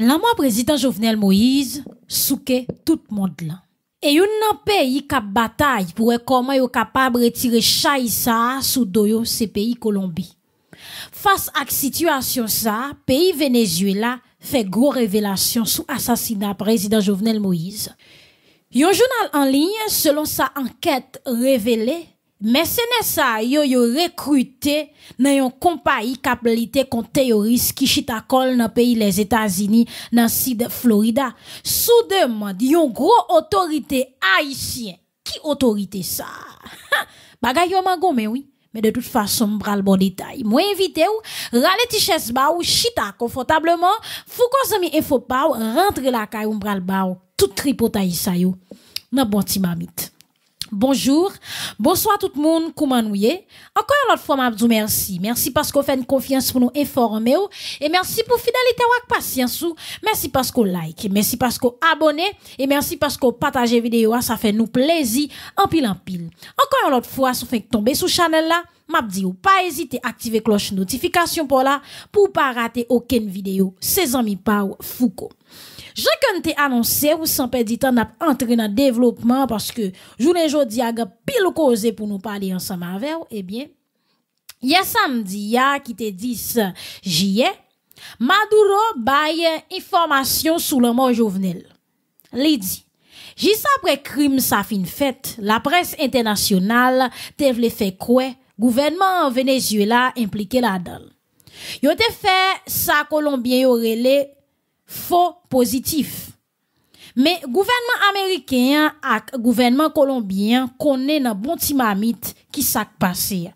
La président Jovenel Moïse souke tout le monde là. Et yon nan pays qu'à bataille pour comment est capable retirer chay ça sous doyo c'est pays Colombie. Face à situation ça, pays Venezuela fait gros révélation sous assassinat président Jovenel Moïse. Un journal en ligne selon sa enquête révélée mais n'est ça, yo yo recruté nan yon compagnie kapelite kon teoris qui chita kol nan pays les états le nan sid Florida. Floride sous yon gro gros autorité Ki qui sa? ça bagay yo mango mais oui. mais de toute façon mbral bon détail moi invité ou, rale tiches ou, chita confortablement, fou qu'on zami et faut pas ou, rentre la caille, ou mbral ba ou, tout tripotaï sa yo. Nan bon ti mamite. Bonjour, bonsoir tout le monde, comment nous y Encore une fois, fois, m'abdou merci. Merci parce qu'on fait une confiance pour nous informer et merci pour fidélité ou patience Merci parce qu'on like, merci parce qu'on abonne et merci parce qu'on partage vidéo, ça fait nous plaisir en pile en pile. Encore une fois, si vous faites tomber sur channel là, dit pas hésiter à activer cloche notification pour là pour pas rater aucune vidéo. C'est amis Pau, Foucault. Je connais annoncé ou sans perdre du temps entré dans développement parce que journée aujourd'hui a pile causé pour nous parler ensemble avec vous eh bien hier samedi a qui te 10 juillet Maduro baille information sur le mort Jovenel. Lidi. Juste après crime sa fin fête, la presse internationale te fait quoi? Gouvernement Venezuela impliqué la dedans Il a fait ça. Colombien yo relais faux positif. Mais gouvernement américain et gouvernement colombien connaît un bon timamite qui s'est passé.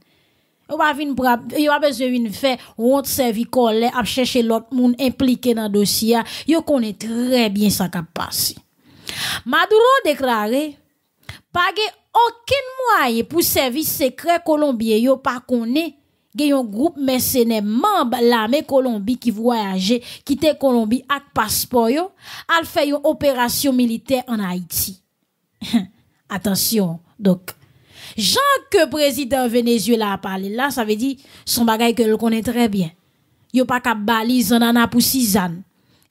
Il va vin besoin yo pa bezwe vin fe, wont servi kole ap chèche lot très bien dossier, dosya, yo konen très bien sa kap passé. Maduro déclaré, page aucun moyen pour service secret colombien. yo pas connaît. Gagne un groupe mercenaires membre l'armée Colombie qui voyageait, quitter Colombie avec passeport yo, al fait une opération militaire en Haïti. Attention, donc. Jean que président Venezuela a parlé là, ça veut dire son bagage que le connaît très bien. Yo pas qu'à balise en a pour six ans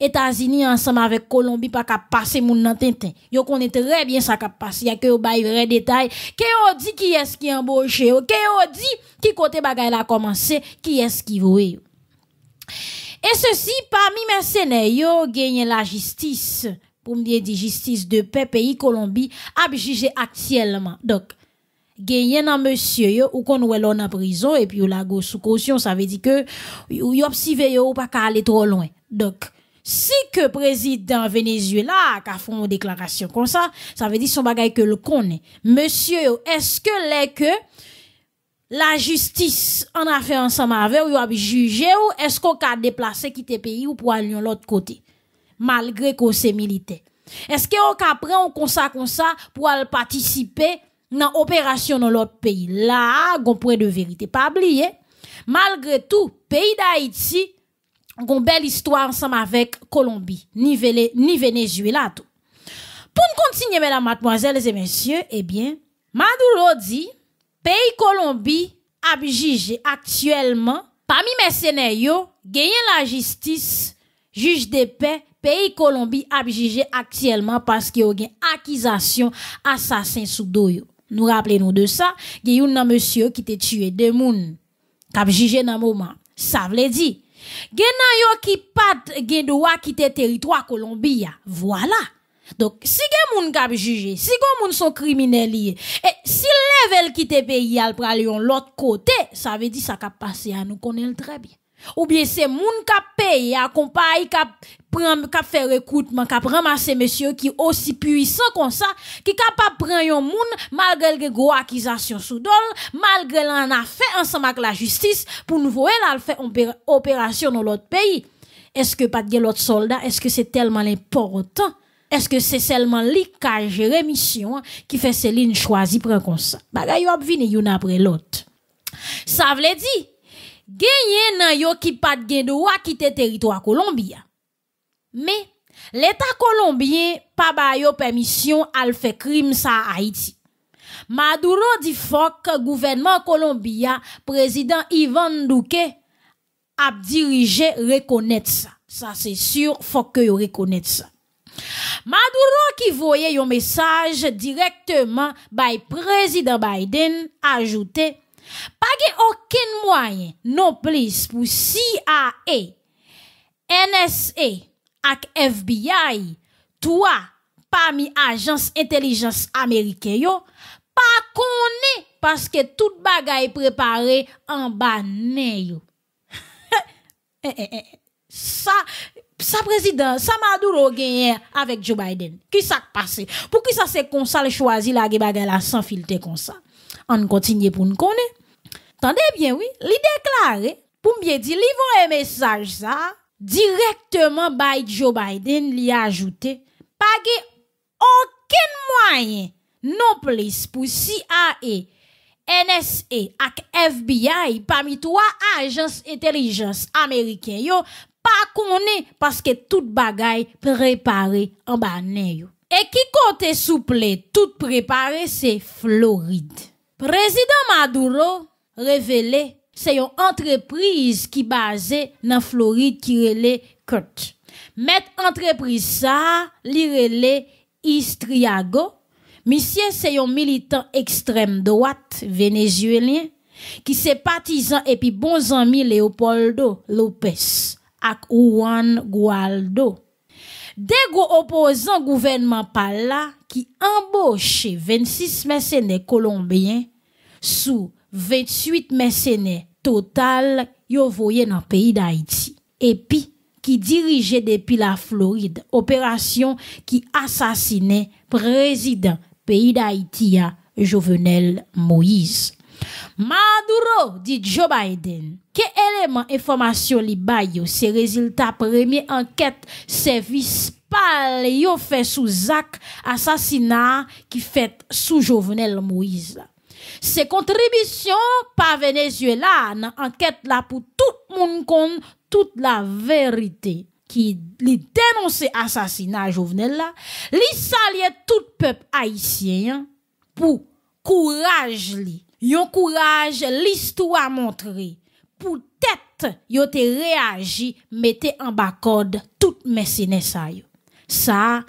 etats unis ensemble avec Colombie pas qu'à passer mon nan tintin. Yo connaît très bien ça y a que yo bail vrai détail, que yo dit qui est-ce qui embauché, que yo dit qui côté bagaille la commencé, qui est-ce qui voye. Et ceci parmi mercenaires yo gagne la justice pour me dire justice de paix pays Colombie a jugé actuellement. Donc gagné nan monsieur yo ou kon wè en prison et puis la go sous caution ça veut dire que ou yop sive yo ou pas aller trop loin donc si que président Venezuela a fait une déclaration comme ça, ça veut dire son bagage que le connaît. Monsieur, est-ce que que la justice en a fait ensemble avec ou a jugé ou est-ce qu'on a déplacé quitter pays ou pour aller l'autre côté? Malgré qu'on s'est milité. Est-ce qu'on a pris un consac comme ça pour participer dans l'opération dans l'autre pays? Là, on pourrait de vérité. Pas oublier. Malgré tout, pays d'Haïti, gon belle histoire ensemble avec Colombie, ni, ni Venezuela. Tout. Pour continuer, mesdames, mademoiselles et messieurs, eh bien, Maduro dit, pays Colombie a actuellement, parmi mes gagné la justice, juge de paix, pays Colombie abjigé actuellement parce qu'il y a une accusation assassin sous doyo. Nous rappelons de ça, il y a un monsieur qui a tué deux moun, qui a jugé dans moment. Ça veut dire, Gena qui qui pat qui droit territoire Colombie, Voilà. Donc si quelqu'un moun jugé, si les gens sont criminel et e, si level qui le pays al pral l'autre côté, ça veut dire ça capacité passe à nous connaît très bien. Ou bien c'est moun qui paye, accompagne, qui fait recrutement, qui ramassé monsieur qui aussi puissant comme ça, qui capable prendre un moun malgré les gros accusations sous dol, malgré l'en a fait ensemble avec la justice pour nous voir là faire opération dans l'autre pays. Est-ce que pas de l'autre soldat, est-ce que c'est tellement important? Est-ce que c'est seulement lui qui a géré mission hein, qui fait Céline choisir prendre comme ça? Bagay yon vini une après l'autre. Ça veut dire, mais nan yo ki pas gen territoire permission territoire l'État mais l'État colombien pa ba yo al faire crime sa Haïti. Maduro dit gouvernement gouvernement colombien, président Ivan Duque a dirigé reconnaître ça, ça c'est sûr faut que yo reconnaître ça Maduro qui voyait yon message directement by président Biden ajouté pas de aucun moyen, non plus, pour CIA, NSA, ak FBI, toi, parmi agence intelligence américaine, pas est, parce que tout est préparée en bas eh, eh, eh, ça, ça président, ça Maduro gagné avec Joe Biden. Qui ça passé? Pour qui ça c'est comme ça le choisi la bagay la sans filter comme ça? On continue pour nous connaître. Tendez bien, oui, li pour pour bien dire, li voye message sa, directement Joe Biden li ajouté pas aucun moyen, non plus, pour CIA, NSA ak FBI, parmi trois agences intelligence pas yo, pa parce que tout bagay préparé en banen yo. qui qui kote souple tout préparé c'est Floride. Président Maduro, révélé, c'est une entreprise qui basée dans Floride qui relait Kurt. Mettre entreprise ça, li Istriago. Monsieur, c'est un militant extrême droite vénézuélien qui s'est partisan et puis bon ami Leopoldo Lopez ak Juan Gualdo. De opposants gouvernement gouvernement pala qui vingt 26 mercenaires colombiens sous 28 mercenaires total yo voyé dans le pays d'Haïti. Et puis, qui dirigeait depuis la Floride, opération qui assassinait président pays d'Haïti, Jovenel Moïse. Maduro dit Joe Biden, que élément information li bayo, c'est résultat premier enquête service pal yo fait sous Zach assassinat qui fait sous Jovenel Moïse. Ces contributions par Venezuela dans l'enquête pour pour tout monde compte, toute la vérité qui les l'assassinat de jovenel là, li tout peuple haïtien pour courage courage Yon courage l'histoire montre Pour tête yo te bas en an tout mesine Ça, c'est ça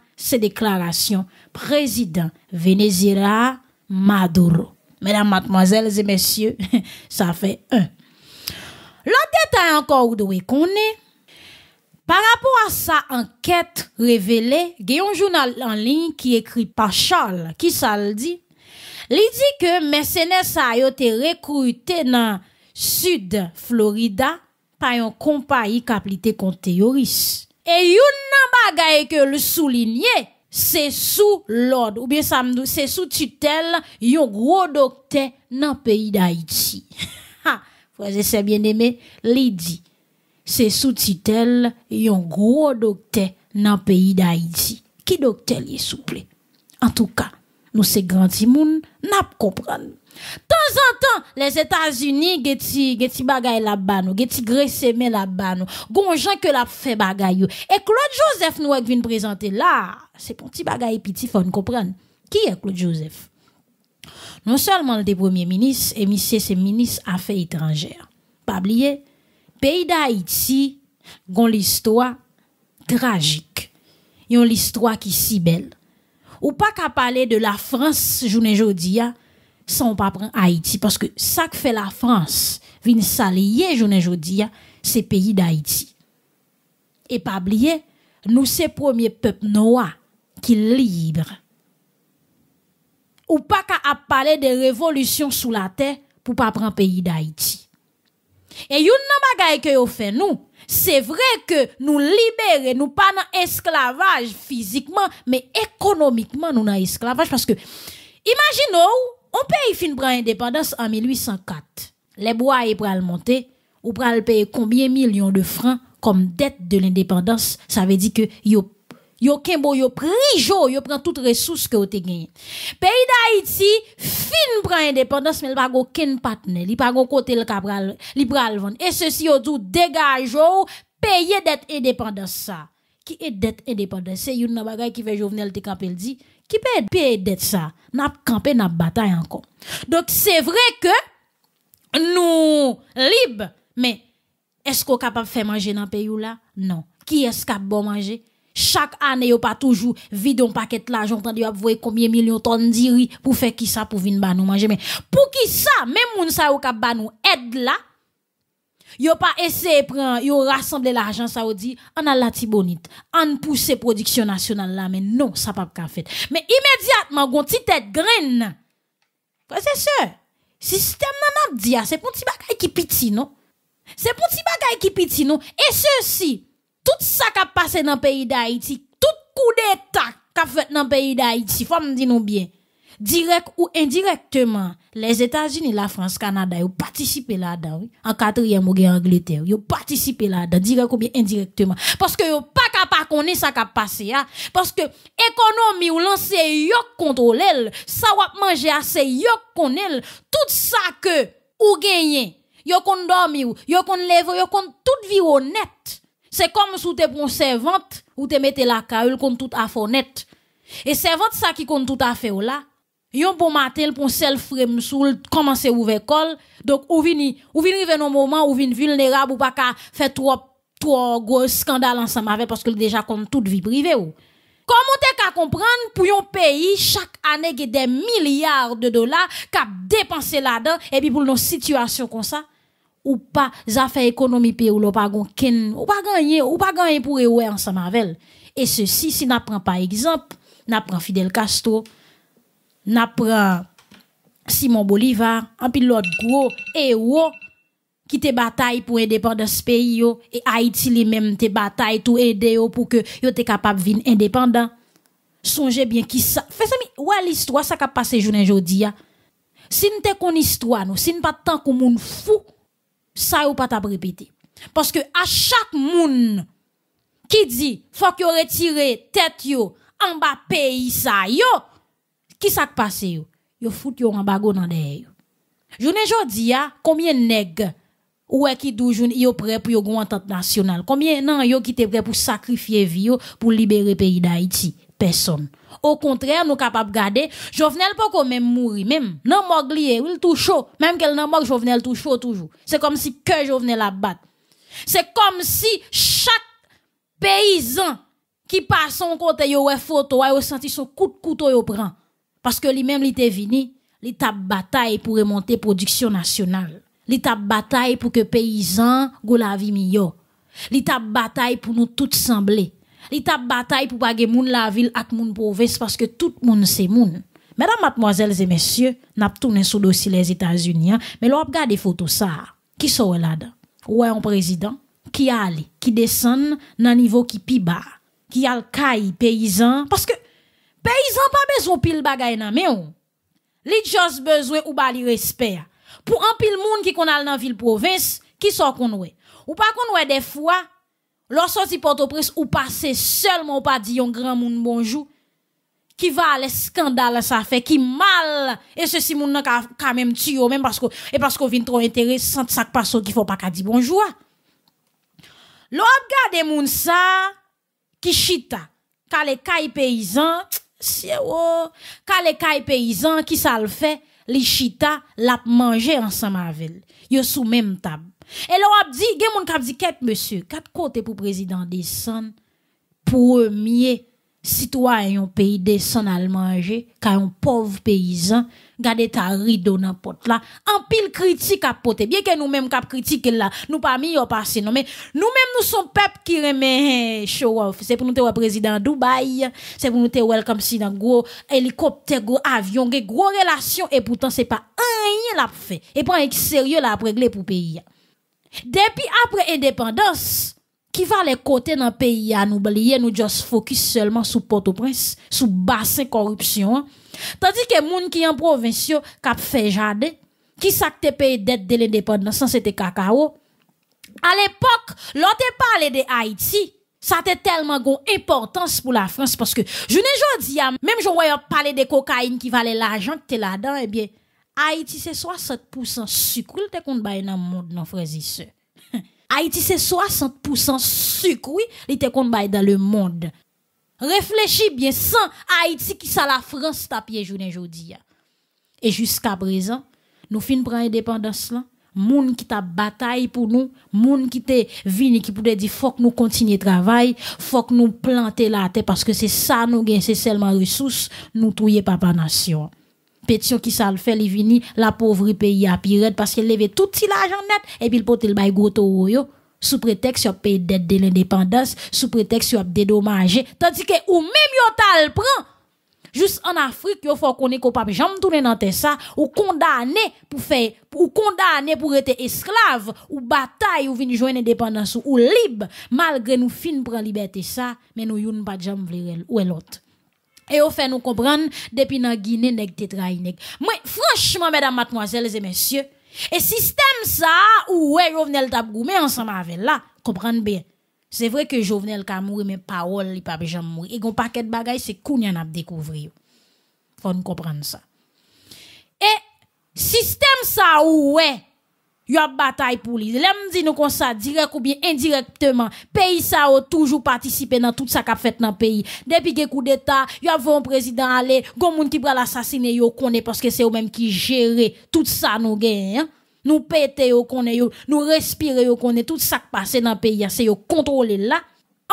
président président Venezuela Maduro. Mesdames, mademoiselles et messieurs, ça fait un. L'autre détail encore ou de qu'on est, par rapport à sa enquête révélée, il y a un journal en ligne qui écrit par Charles, qui ça dit. Il dit que mercenaires a été recruté dans Sud Florida par une compagnie qui a compte terroristes. Et une bagaille que le souligner, c'est sous l'ordre, ou bien ça c'est sous tutelle, yon gros docteur dans le pays d'Haïti. Ha! c'est bien aimé, l'idée. c'est sous tutelle, yon gros docteur dans le pays d'Haïti. Qui docteur est souple? En tout cas, nous c'est grand monde, n'a pas temps en temps, les États-Unis, geti, geti bagay la banou, geti gresseme la banou, gonjan que la fait bagay Et Claude Joseph nous vient présenter là, c'est pour petit bagay petit, faut comprendre. Qui est Claude Joseph? Non seulement le premier ministre, et monsieur c'est ministre affaires étrangères. Pas oublier, pays d'Haïti, gon l'histoire tragique. une l'histoire qui si belle. Ou pas qu'à parler de la France, journée pas sans pas prendre Haïti parce que ça que fait la France vient s'allier je c'est pays d'Haïti et pas oublier nous c'est premier peuple noir qui libre ou pas qu'à parler de révolution sous la terre pour pas prendre pays d'Haïti et yon nan bagay que yo fait nous c'est vrai que nous libérer, nous pas dans esclavage physiquement, mais économiquement nous dans esclavage parce que imaginons on paye fin prend indépendance en 1804. Les bois et pral monter, ou pral payer combien millions de francs comme dette de l'indépendance, ça veut dire que yo yo kembo yo prijo, yo prend toute ressources que vous gagné. Pays d'Haïti fin prend indépendance mais il pas aucun partenaire, il pas côté le capral, il pral Et ceci au tout dégage payer dette indépendance Qui est dette indépendance? C'est une bagay qui fait Jovenel Tekampel dit qui peut être ça campé n'a bataille encore donc c'est vrai que nous libres mais est-ce qu'on capable faire manger dans pays là non qui est-ce qu'on bon manger chaque année a pas toujours vide un paquet l'argent on t'a voyez combien millions tonnes d'iri pour faire qui ça pour venir nous manger mais pour qui ça même moun ça ou cap nous aide là Yo pas essayé prendre, yo rassembler l'argent saoudi, on a la tibonite, en pousse production nationale là, mais non, ça pas ka fait. Mais immédiatement, gon petite tête graine. Le système nan dia, ah, c'est pour ti bagay qui piti, non? C'est pour ti bagay qui piti, non? Et ceci, tout ça qui a passé dans le pays d'Haïti, tout coup d'état qui a fait dans pays d'Haïti, faut me dire nous bien direct ou indirectement, les États-Unis, la France, Canada, ils ont participé là-dedans. En quatrième, ou Angleterre, ils ont participé là-dedans, direct ou bien indirectement. Parce que ils pas capable connaître ça qui a passé. Hein. Parce que économie ou lancé, ils contrôlé, ça va manger assez, ils elle tout ça que ou gagné, ils ont dormi, ils ont levé, ils ont toute vie honnête. C'est comme si tu bon servante, ou te mettez la caille à toute honnête Et servante ça qui compte tout à fait là, yon bon matin pour sel frem soul commencer ouvrir l'école. donc ou vini ou vini vers un moment ou vini vulnérable ou pas ka faire trop trop gros scandale ensemble avec parce que déjà comme toute vie privée ou Comment t'es qu'à comprendre pour yon pays chaque année des milliards de dollars qu'à dépenser là-dedans et puis pour nos situation comme ça ou pas fait économie pays ou pas gagner ou pas gagner ou pas gagner pour eux ensemble avec et ceci si n'apprend pas exemple n'apprend Fidel Castro n'a Simon Bolivar, un pilote gros héros qui te bataille pour indépendance pays et Haïti lui-même te bataille tout aider pour que yo te capable vin indépendant. Songez bien qui ça. Fais ça ouais l'histoire ça qu'a passé journée aujourd'hui. Hein? Si ne t'es qu'une histoire nous, si pas tant moun fou, ça ou pas t'a répéter. Parce que à chaque moun qui dit faut que retire tête yo en bas pays ça yo qui s'est passé yo? Yo fout yo en bago dans derrière. Journée jodi a combien nèg ou ki qui doujoun yo prêt pour yo grand entente nationale? Combien nan yo qui te prêt pour sacrifier vie yo pour libérer pays d'Haïti? Personne. Au contraire, nous capables de garder. Jovenel pas même mourir. Même, Nan mort il tout chaud. Même qu'elle nan mort, Jovenel toucho chaud toujours. C'est comme si que Jovenel la batte. C'est comme si chaque paysan qui passe son côté, yo ouais photo, yo senti son coup de couteau yo prend. Parce que lui-même, il était venu, il bataille pour remonter production nationale. Il bataille pour que paysans aient la vie meilleure. Il bataille pour nous tous sembler. Il bataille pour pas moun la ville ak moun province parce que tout monde c'est moun. Mesdames, mademoiselles et messieurs, n'a tourné sous dossier les États-Unis, hein. mais l'on regarde des photos ça. Qui sont là-dedans? Ouais, un président qui allé, qui descend dans niveau qui pi bas, qui a le paysan parce que paysan pas besoin pile bagay nan men ou. Li just besoin ou ba li pour Pou pile moun ki konal al nan ville province, ki so kon we. Ou pa kon we lorsqu'on lor soti Port-au-Prince ou passe seulement ou pa di yon grand moun bonjou, qui va le scandale sa fait qui mal, et ceci si moun nan ka, même menm même parce que et parce vin trop trop intéressant sak passo ki faut pas ka di bonjour l'autre Lo des gade moun sa, ki chita, ka les kay paysans c'est kale kay peyizan ki sa l li chita lap manje ansan mavel. Yo sou menm tab. E lo ap di, gen moun kap di ket monsieur, kat kote pou prezident desan, pou un pays descend à manger car un pauvre paysan gardez ta rideau dans porte là en pile critique à porter bien que nous mêmes cap critiquer là nous pas mis au passé non mais nous mêmes nous sommes peuple qui remet show off c'est pour nous te président Dubaï c'est pour nous te welcome si dans gros hélicoptère gros avion gros relation et pourtant c'est pas rien l'a fait et pour un sérieux l'a régler pour pays depuis après indépendance qui va les côtés dans pays à nous oublier, nous just focus seulement sur Port-au-Prince, sur bassin corruption. Hein. Tandis que les gens qui en province, qui fait jade, qui s'acte payé dette de l'indépendance, c'était cacao. À l'époque, l'autre parlé de Haïti, ça était tellement gros importance pour la France parce que je ne dit même je voyais parler de cocaïne qui valait l'argent que tu là-dedans, eh bien, Haïti, c'est 60% sucre, tu dans le monde, non, frère, Haïti, c'est 60% sucre, oui, il était dans le monde. Réfléchis bien, sans Haïti qui ça la France tapie journée aujourd'hui. Et jusqu'à présent, nous finissons prend indépendance là, moun qui t'a bataille pour nous, moun qui t'est vini qui pouvait dire faut que nous continuer travail, faut que nous plantions la terre parce que c'est ça nous gagnons c'est seulement ressources, nous pas papa nation pétition qui ça le fait, il vini la pauvre pays a piret, parce qu'il levait tout si l'argent net et puis il pote le bail gros yo sous prétexte sur payer dette de l'indépendance, sous prétexte de dédommager tandis que ou même yo tal prend juste en Afrique il faut qu'on qu'on pas jamais tourner dans ça ou condamné pour faire ou condamné pour être esclave ou bataille ou venir joindre indépendance ou libre malgré nous fin prend liberté ça mais nous yon pas jamais vouloir ou l'autre et au fait nous comprendre depuis dans Guinée nèg te Moi franchement mesdames mademoiselles et messieurs, et système ça ou ouais Jovenel t'a goumé ensemble avec là, comprendre bien. C'est vrai que Jovenel ka mouri mais parole il pas jamais mourir. Et gon paquet de bagages, c'est qu'on en a découvrir. Faut nous comprendre ça. Et système ça ou ouais y a bataille pour lui. L'aime dit nous comme ça, direct ou bien indirectement, pays ça a toujours participé dans tout ça qu'a fait dans pays. Depuis que coup d'état, y a un président aller, gon moun qui pral l'assassiner, yo connaît parce que c'est eux même qui gérer tout ça nous gagne. Hein. Nous péter yo nous respirer yo connaît tout ça qui passe dans le pays, c'est yo contrôler là.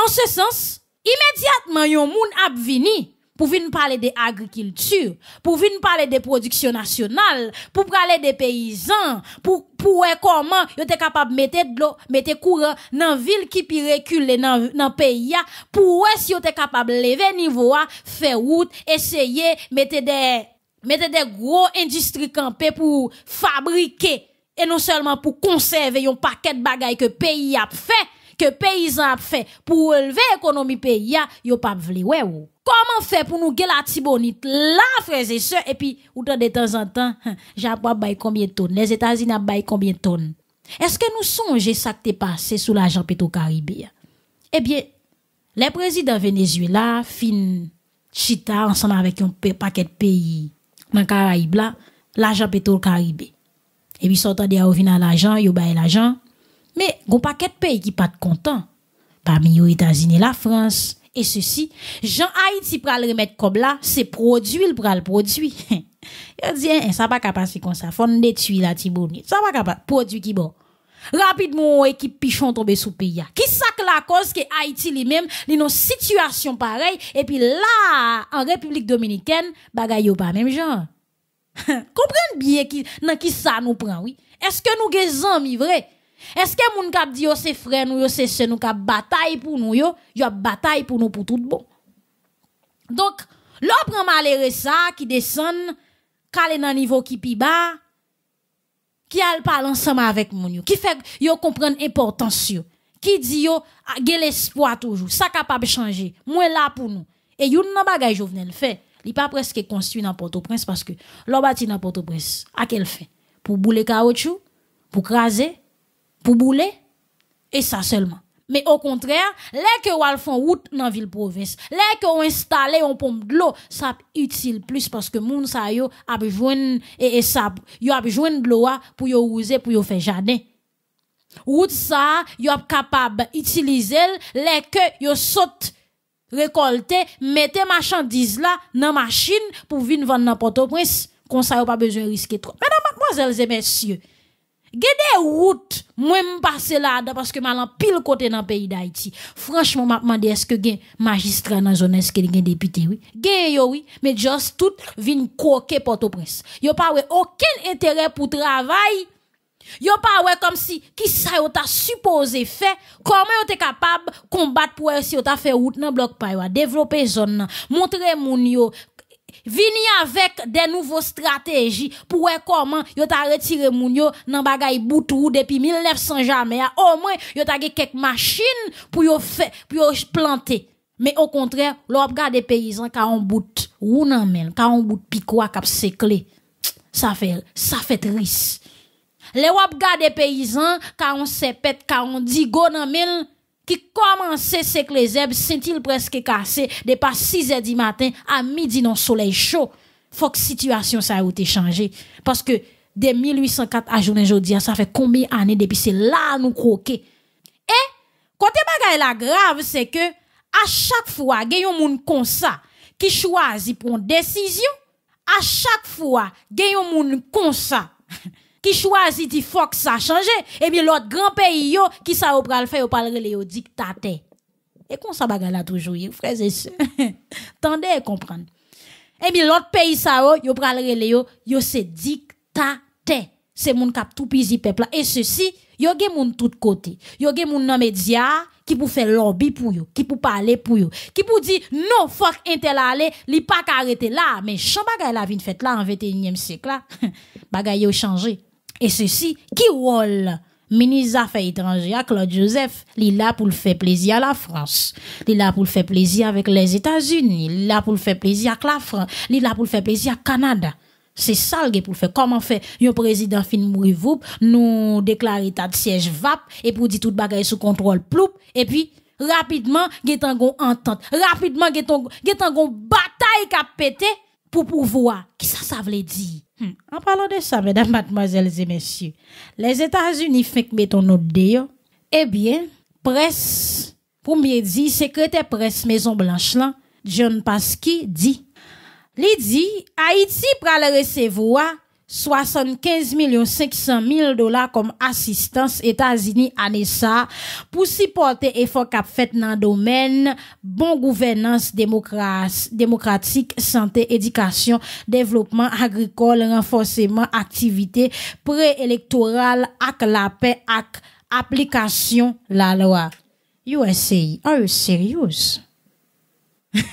En ce sens, immédiatement yon moun a venir pour venir parler de agriculture, pour venir parler de production nationale, pour parler des paysans, pour pour comment ils étaient capable, de mettre de l'eau, mettre courant dans ville qui puis reculer dans dans pays pour si étaient capable, de lever niveau faire route, essayer de des mettre des gros industries campées pour fabriquer et non seulement pour conserver un paquet de bagailles que pays a fait que paysan a fait pour élever économie pays, yo pas vle ou. Comment faire pour nous gagner la tibonite là, frères et sœurs, et puis, autant de temps en temps, hein, Japon bail combien de tonnes? Les États-Unis baillé combien de tonnes? Est-ce que nous songez ça qui est passé sous l'argent pétro-caribéen? Eh bien, les présidents Venezuela fin chita ensemble avec un paquet de pays dans Caraïbes là, l'argent pétro caribé Et puis, sortant de revenir à l'argent, yo bail l'argent. Mais, un paquet de pays qui pas content. Parmi les États-Unis, et la France, et ceci, Jean Haïti pral remettre comme là, c'est produit, il pral produit. Il dit, eh, eh, ça pas capable comme ça. Faut détruire la tibouni. Ça pas capable. Produit qui bon. Rapidement, équipe pichon tombe sous pays. Qui sac la cause que Haïti lui-même, li non situation pareille, et puis là, en République Dominicaine, bagay yo pas même genre. Comprenez bien qui, nan qui ça nous prend, oui. Est-ce que nous des mi vrai? Est-ce que moun kap di yo c'est frère nous yo se se nous kap bataille pour nous yo, yo bataille pour nous pour tout bon. Donc, prend malere ça qui descend calé nan niveau qui pi bas qui al parle ensemble avec moun yo, qui fait yo comprendre importance yo, qui dit yo a l'espoir toujours, ça capable changer, moi là pour nous. Et yon nan bagay Jovenel fait, li pas presque construit dans Port-au-Prince parce que l'on bâti dans Port-au-Prince, à quel fait Pour bouler caoutchouc, pour craser pour bouler, et ça seulement. Mais au contraire, les que font route dans ville province, les que ont installé on pompe de l'eau, ça utile plus parce que moun sa yo a besoin et, ça yo a besoin de l'eau ah, pour yo user pour yo faire jardin. Route ça, yo capable utiliser les que yo saute récolter, mettez marchandises là dans machine pour venir vendre dans Port-au-Prince, qu'on ça yo pas besoin risquer trop. Mesdames, mademoiselles et messieurs, des route, moi m'passe là parce que malan pile côté dans pays d'Haïti. Franchement, m'a demandé est-ce que gen magistrat dans zone est-ce que gen député oui. Gen yo oui, mais juste tout vin croquer Port-au-Prince. Yo pas aucun intérêt pour travail. Yo pas ouais comme si qui ça yo t'a supposé faire comment yo t'es capable combattre pour si yo t'a fait route nan bloc pa yo développer zone montrer moun yo vini avec des nouveaux stratégies pour comment yo t'a retiré moun yo nan bagay boutou depuis 1900 jamais au moins yo eu quelques machines pour yo faire, pour planter mais au contraire l'op garde des paysans ka on bout ou nan men ka on bout piko cap ça fait ça fait triste les wap des paysans ka on pète, ka on digo nan qui commençait c'est que les herbes sont-ils presque cassé, de pas 6 heures du matin à midi dans soleil chaud. Faut que situation ça a été changée. Parce que de 1804 à journée aujourd'hui, ça fait combien d'années depuis c'est là nous croquer. Et, eh, côté bagaille la grave, c'est que, à chaque fois, il y a un monde comme ça, qui choisit pour une décision, à chaque fois, il y a un monde comme ça, qui choisit dit faut que ça change, Et bien l'autre grand pays yo, qui ça au pral faire, au pral relé au dictateur. Et qu'on ça bagarre là toujours, frères et sœurs. Tendez et comprendre. E et bien l'autre pays ça yo, yo pral relé yo, yo c'est dictateur. C'est mon cap tout pisi peuple et ceci Yo gen moun tout côté. Yo gen moun nan média qui pour faire lobby pour yo, qui pour parler pour yo, qui pour dire non fuck intel aller, li pas arrêter là, mais chan bagay la vin fête là en 21e siècle là. bagay yo changé. Et ceci, qui rôle ministre des Affaires étrangères, Claude Joseph, il est là pour le faire plaisir à la France. Il est là pour le faire plaisir avec les États-Unis. Il est là pour le faire plaisir à la France. Il est là pour le faire plaisir à Canada. C'est ça le pour faire. Comment faire un président fin mourir nous déclarer ta de siège vape et pour dire toute est sous contrôle ploup et puis rapidement a gon entente, rapidement a gon bataille qui a pété pour pouvoir. Qui ça ça veut dire Hmm. En parlant de ça, mesdames, mademoiselles et messieurs, les États-Unis font mettons notre déo. Eh bien, presse, premier dit, secrétaire presse Maison Blanche John Pasqui dit, il dit, Haïti le recevoir 75 500 000 dollars comme assistance États-Unis à ça pour supporter effort qu'a fait dans le domaine bon gouvernance démocratique, santé, éducation, développement agricole, renforcement activité préélectorale avec la paix acte application la loi. USA, are you serious? Frère, c'est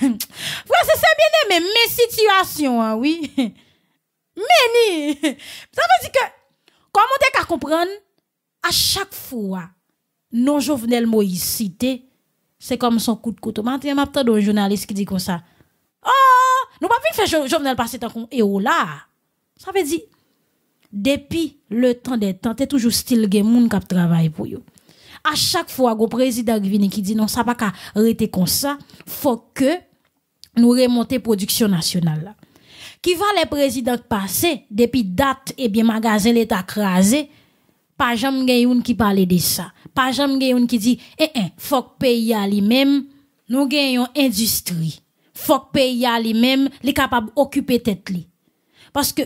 bien aimé, mais situation, hein, oui. Meni! Ça veut dire que, comment tu as comprendre, à chaque fois, non Jovenel Moïse cité, c'est comme son coup de couteau. Maintenant, y entendu un journaliste qui dit comme ça. Oh! Nous pas faire Jovenel passer tant qu'on là. Ça veut dire, depuis le temps des temps, es toujours style de qui travaille pour vous. À chaque fois, le président qui dit non, ça pas qu'à arrêter comme ça, faut que nous remontions la production nationale qui va les présidents passer depuis date, et eh bien, magasin l'État crasé. Pas jamais une qui parlait de ça. Pas jamais une qui dit, eh, eh, faut pays à lui-même, nous gagnons industrie. Faut pays à lui-même, les capable d'occuper tête Parce que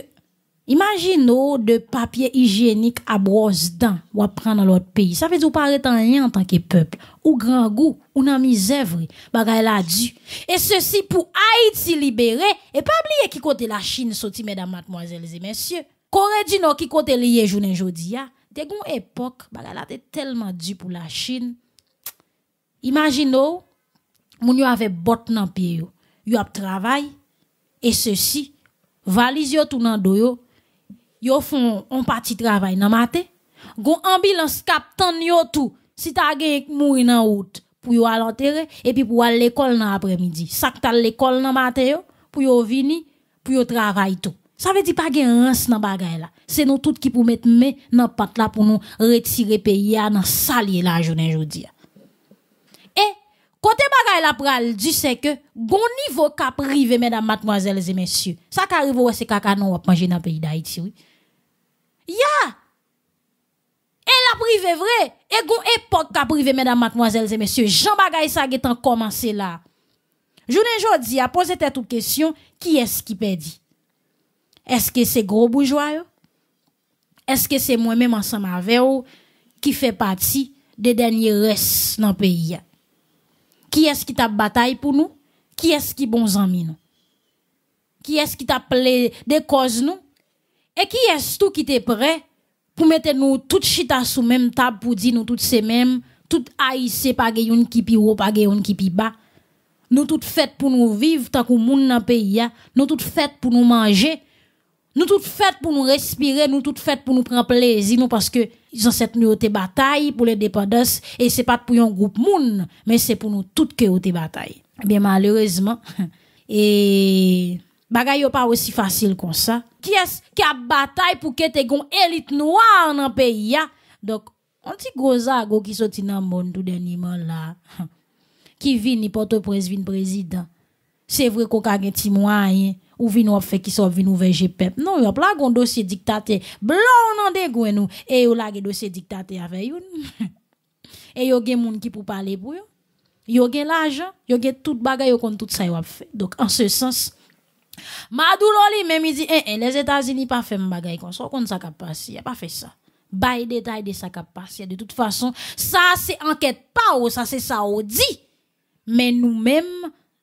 Imaginez de papier hygiénique à brosse dents ou à prendre dans l'autre pays. Ça fait dire que vous paraissez rien en tant que peuple. Ou grand goût, ou dans misère, bagay la dû. Et ceci pour Haïti libéré. Et pas oublier qui côté la Chine sorti, mesdames, mademoiselles et messieurs. Corée du qui côté lié journée a dit. de gon époque, elle la été tellement dû pour la Chine. Imaginez, moun yon avait bot nan pied yo. Yon a travail. Et ceci, valise yo tout nan do yo font un parti travail nan maté gon ambulance kap tan yo tout si ta gen mouri nan route pour yo aller enterrer et puis pour aller l'école dans après-midi ça que l'école nan maté yo pour yo vini pour yo travail tout ça veut dire pas gen rance dans bagay là c'est nous toutes qui pouvons mettre main dans patte là pour nous retirer pays dans salie la journée jodi et Côté bagay la pral du c'est que bon niveau cap rive mesdames mademoiselles et messieurs ça qu'arrive c'est caca non va manger dans pays d'Haïti oui Ya! Et la privée vrai, et gon époque ka privé mesdames mademoiselles et messieurs, Jean Bagay ça en commencé là. journée jodi a posé tête cette question, qui est-ce qui perdit? Est-ce que c'est gros bourgeois Est-ce que c'est moi-même ensemble avec vous qui fait partie des derniers restes dans le pays? Qui est-ce qui t'a bataille pour nous? Qui est-ce qui bon ami? nous? Qui est-ce qui t'a appelé des causes nous? Et qui est-ce qui t'est prêt pour mettre nous toutes chita sous même table pour dire nous toutes ces mêmes, tout haïssées pas gayon qui pi haut, pas qui pi bas. Nous toutes faites pour nous vivre tant que monde dans pays hein. nous toutes faites pour nous manger. Nous toutes faites pour nous respirer, nous toutes faites pour nous prendre plaisir, nous parce que ils ont cette nuit bataille pour les l'indépendance et c'est pas pour un groupe monde, mais c'est pour nous toutes que ont bataille. Eh bien malheureusement et bagay yo pas aussi facile comme ça. Qui est-ce qui a bataille pour que t'aies une élite noire dans le pays? Donc, on dit grosago qui sorti dans le monde tout dernièrement là, qui vini, ni porte-presse, vient président. C'est vrai qu'on a un petit moyen, ou vient on fait qui sort, vient nous Non, yop a un dossier dictateur. Blanc, on en dégoué nous. Et ou là, dossier dictateur avec yon. Et yon gen moun qui pour parler pour yon. Yon gen l'argent, yon gen tout bagay, kon tout ça a fait. Donc, en ce sens, Maduro lui-même, il dit, eh, eh, les États-Unis pas fait bagay comme ça, qu'on ça qu'a passé, il pas fait ça. Bail détail de ça qu'a passé. De toute façon, ça c'est enquête pas ça c'est ça dit. Mais nous-mêmes,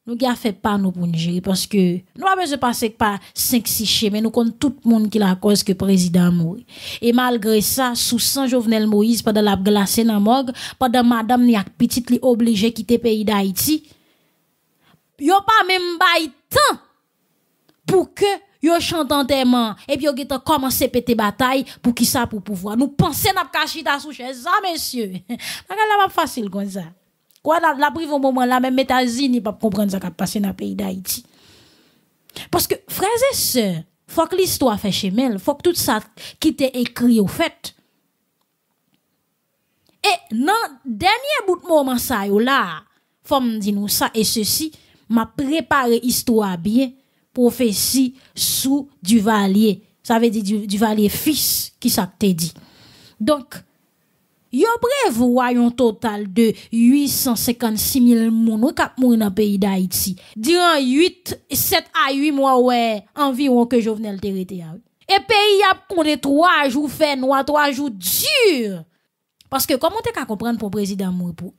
nous gars fait pas nous pour nous gérer parce que nous avons besoin de passer par 5 6 mais nous compte tout le monde qui la cause que président mourit et malgré ça sous Saint Jovenel Moïse pendant la glacée dans morgue pendant madame ni petite li obligé quitter pays d'Haïti yo pas même bail temps pour que yo chante enterrement et puis yo gitan commencer péter bataille pour qui ça pour pouvoir nous penser n'a cachita sous chaise ça messieurs C'est pas facile comme ça quoi la, la prive au moment là même États-Unis pas comprendre ça qui passé dans le pays d'Haïti parce que frères et sœurs faut que l'histoire fait chemin, faut que tout ça qui t'est écrit au fait et dans dernier bout de moment ça yo là faut me dire ça et ceci m'a préparé l'histoire bien prophétie sous Duvalier. Ça veut dire Duvalier fils qui ça dit. Donc, yo prévoit un total de 856 000 moun kap moun dans pays d'Haïti. Durant 8, 7 à 8 mois environ que Jovenel le territoire ah Et pays a pris 3 jours fait noir, 3 jours dur. Parce que comment te ka comprendre pour président mourir pour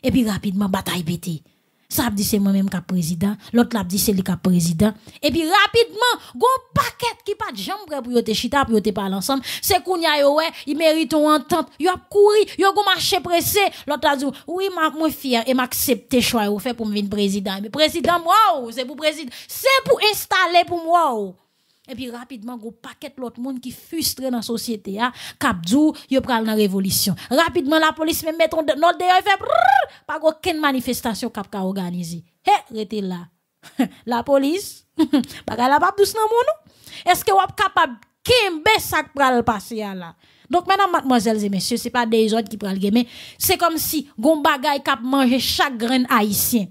et puis rapidement bataille pété. Ça a dit c'est moi-même qui président, l'autre l'a dit c'est lui qui président. Et puis rapidement, gon paquet qui pas de jambes pour te chita pour te parler ensemble. C'est qu'on y a ouais, il méritent une entente. Yop a couru, a ont marché pressé. L'autre a dit oui, m'a moi fier et m'accepter choix ou fait pour me venir président. Mais président moi, oh, c'est pour président, c'est pour installer pour moi. Oh et puis rapidement gros paquet l'autre monde qui frustré dans société a hein. cap dou yo pral dans révolution rapidement la police même mettre non dehors fait pas aucune manifestation cap ka organiser hé rete là la police pas la pas douce dans mon est-ce que vous êtes capable kembe ça pral passer là donc, mesdames, mademoiselles et messieurs, c'est pas des autres qui pral c'est comme si, gon bagay cap manger chaque grain haïtien.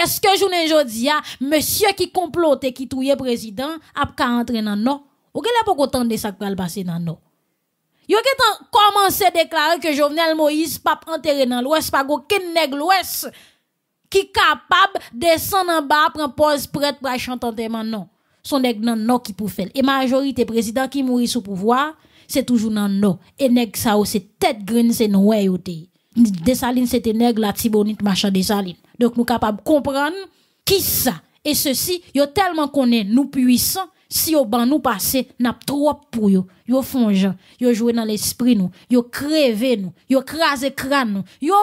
Est-ce que dis aujourd'hui, monsieur qui complote et qui touye président a pas entrer dans non? Ou gèl pas autant de ça qui va passer dans non? Yo a commencé à déclarer que Jovenel Moïse pas enterré dans l'ouest, pas aucun nèg l'ouest qui capable descendre en bas prendre pause prête pour chanter enterrement non. Son nèg dans non qui peut faire. Et majorité président qui mourit sous pouvoir, c'est toujours le non. Et le ça c'est tête green c'est noyauté. c'est c'était nèg la Tibonite machin Dessaline. Donc nous capables de comprendre qui ça. Et ceci, yo tellement qu'on est nous puissants, si au ban nous passer, n'a trop pour yo. Yo font gens, yo joué dans l'esprit nous, yo crevé nous, yo crasé crâne nous, yo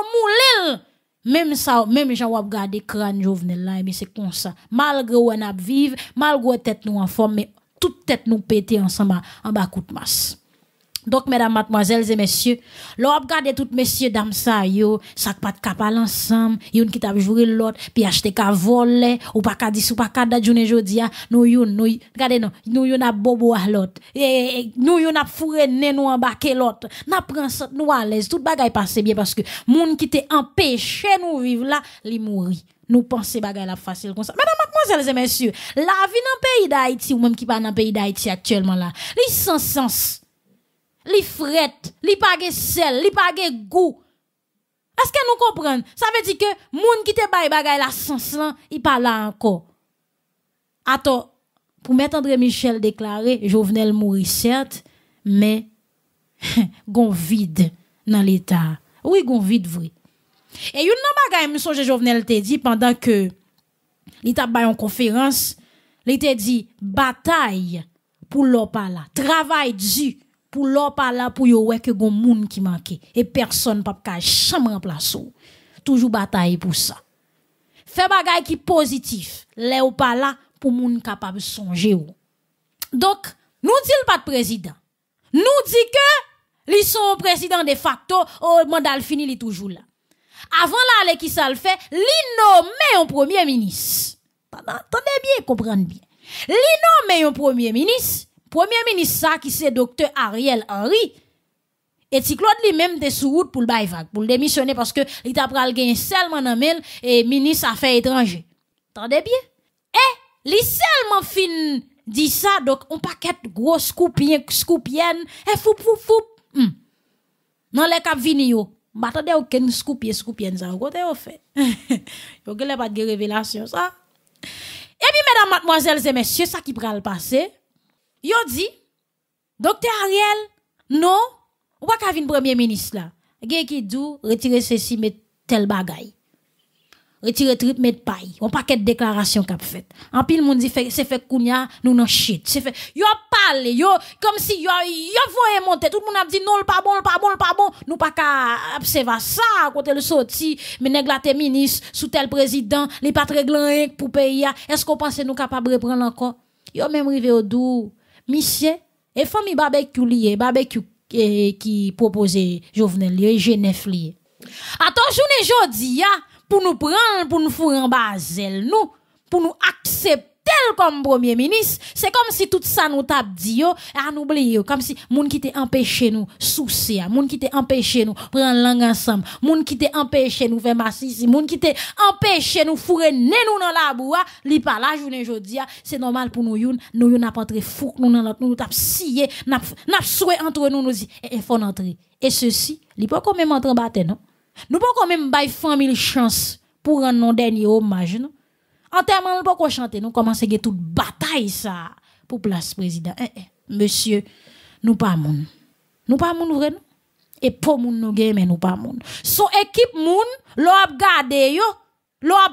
même ça, même gens wap gade crâne jovenel là, mais c'est comme ça. Malgré où on a malgré tête nous en forme, mais toute tête nous pété ensemble en bas coup de masse. Donc, mesdames, mademoiselles et messieurs, l'on regarde toutes messieurs, dames, ça, yo, ça pas de cap ensemble, l'ensemble, yon qui t'a joué l'autre, puis acheter qu'à voler, ou pas qu'à dis, ou pas qu'à journée jodi, ah, nous yon, nous, regardez, non, nous yon a bobo à l'autre, et, nous yon a fourré né, nous embarqué l'autre, n'a pris ça, nous à l'aise, tout bagay passe bien parce que, moun qui te empêché nous vivre là, li mourir, Nous pensons bagay la facile comme ça. Mesdames, mademoiselles et messieurs, la vie dans le pays d'Haïti, ou même qui pas dans le pays d'Haïti actuellement là, li sans sens li fret, li pa sel, li pa goût. Est-ce que nous comprenons? Ça veut dire que moun qui te bay bagay la sens lan, il pas là encore. Attends, pour mettre André Michel déclaré, Jovenel mourit, certes, mais gon vide dans l'état. Oui, gon vide vrai. Et yon nan bagay me songe Jovenel te dit pendant que li t'a en conférence, li t'a dit bataille pour l'opala, travail du pour l'opala pour yo ouais que gon moun qui manquait et personne pas ka jamais remplacer toujours bataille pour ça fait bagay qui positif les ou pas là pour moun capable songer ou donc nous dit pas de président nous dit que ils sont président de facto au oh, mandat fini li toujours là avant là les qui ça le fait li un premier ministre attendez bien comprendre bien li nommé un premier ministre premier ministre ça qui c'est docteur Ariel Henry et si Claude lui-même était sur route pour le baïvac, pour le démissionner parce que il t'a pral gagné seulement en mail et ministre affaires étrangères. Tendez bien Eh, li seulement fin dit ça donc on paquet gros scoopien scoopienne et eh, fou fou fou. Non hmm. Dans les cap vini yo, m'attendais aucun scoopien scoopienne ça côté au fait. yo gèle pas de révélation ça. Et eh puis mesdames mademoiselles et messieurs, ça qui pral passer Yo dit, docteur Ariel, non, ou pas le premier ministre là. Gen qui dou, retire ceci, met tel bagaille. Retire trip, met paille. On paquet de déclaration qu'a fait. En pile, moun dit, c'est fait kounya, nous non shit. C'est fait, yo parle, yo, comme si yo, yo voye monter. Tout le monde a dit, non, le pas bon, le pas bon, le pas bon. Nous pas qu'à observer ça, quand le sorti, mais nèg la ministre, sous tel président, les pas très pour payer. Est-ce qu'on pense nous capable de reprendre encore? Yo même rive au dou monsieur, et famille barbecue lié, barbecue eh, qui proposait Jovenel lié, Genève lié. Attention les jodi pour nous prendre, pour nous fourrer en basel, nous, pour nous accepter tel comme premier ministre, c'est comme si tout ça nous tape dit à nous oublier, comme si moun qui t'est empêché nous soucier, moun qui t'est empêché nous prendre langue ensemble, moun qui t'est empêché nous faire massisi, moun qui t'est empêché nous fourrer nez nous dans la boue, ah, li pas la journée dis, ah, c'est normal pour nous youn, nous youn n'a pas très fou nous dans l'autre, nous tape sié, n'a n'a souhait entre nous nous dit, et eh, eh, faut entrer. Et ceci, li pas quand même entrer en bataille non. Nous pas quand même bail famille chance pour rendre nous dernier hommage non. Enterrement pas qu'on chanter, nous commençons toute bataille ça pour place président. Eh, eh, monsieur, nous pas moun. Nous pas moun vrai Et pour moun nous gagne nous pas moun. Son équipe moun, l'on a gardé yo, l'on a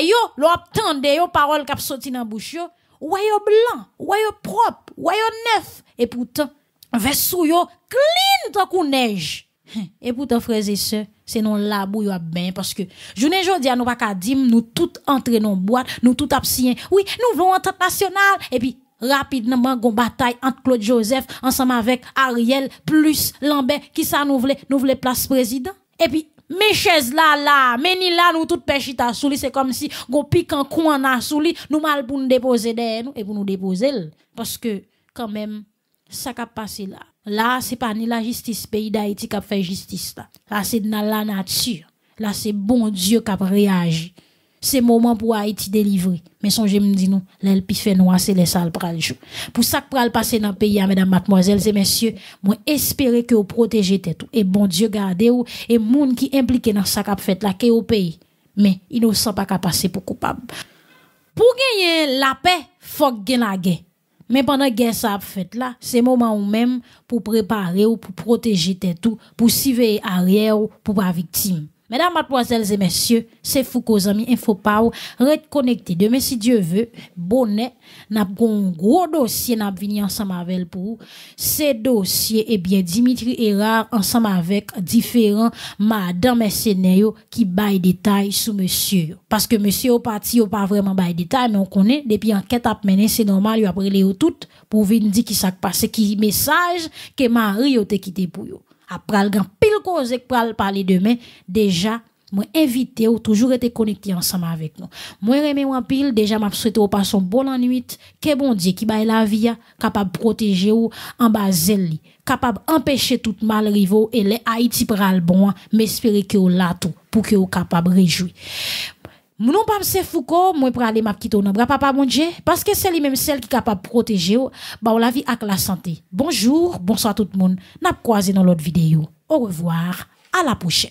yo, l'on a yo parole qui sorti dans bouche yo. Ouais yo blanc, ouais yo propre, ouais yo neuf et pourtant vessou yo clean tant qu'on neige. Hein. Et pourtant frères et sœurs c'est non la à bien parce que Je à nous pas qu'à dim nous tout entrer dans boîte nous tout absien oui nous voulons entente nationale et puis rapidement gon bataille entre Claude Joseph ensemble avec Ariel plus Lambert qui ça nous voulait nous voulait place président et puis mes chaises là là mes ni là nous toute la souli c'est comme si gon pique en coin nous mal pour nous déposer nous et pour nous déposer parce que quand même ça qui a passé là. Là, c'est pas ni la justice pays d'Haïti qui a fait justice là. Là, c'est dans la nature. Là, c'est bon Dieu qui a réagi. C'est moment pour Haïti délivrer. Mais songez me dit non, l'elpi fait noir, c'est les sales pral jou. Pour ça qui pral passer dans le pays, mesdames, mademoiselles et messieurs, moi espérer que vous protégez tout. Et bon Dieu gardez-vous et moun qui impliqué dans ça cap fait là, que au pays. Mais ne sont pas qu'à passer pour coupable. Pour gagner la paix, faut gagner la guerre. Mais pendant que ça a fait là, c'est moment ou même pour préparer ou pour protéger tout, pour s'y arrière ou pour pas victime. Mesdames, mademoiselles et messieurs, c'est Foucault Zami Info Power. connecté. Demain, si Dieu veut, bonnet, n'a un gros dossier, n'a venu ensemble avec pour Ce dossier, eh bien, Dimitri Erard, ensemble avec différents madame sénéo, qui des détails sous monsieur. Parce que monsieur au parti, pas vraiment baille détails, mais on connaît, depuis enquête à mener, c'est normal, il a pris tout, pour venir dire qui s'est passé, qui message que Marie a quitté pour après grand pile cause pral parler demain déjà moi invité ou toujours été connecté ensemble avec nous. Moi remé en pile déjà m'a souhaité au passer bonne nuit, que bon Dieu qui baille la vie capable protéger ou en bas capable empêcher tout mal rivaux et les Haïti pral bon, espérer que là tout pour que vous capable réjouir non pas c'est Foucault, moi pour aller m'a quitter dans bras papa mon parce que c'est lui même celle qui est capable de protéger ba la vie avec la santé. Bonjour, bonsoir tout le monde. N'a croisé dans l'autre vidéo. Au revoir, à la prochaine.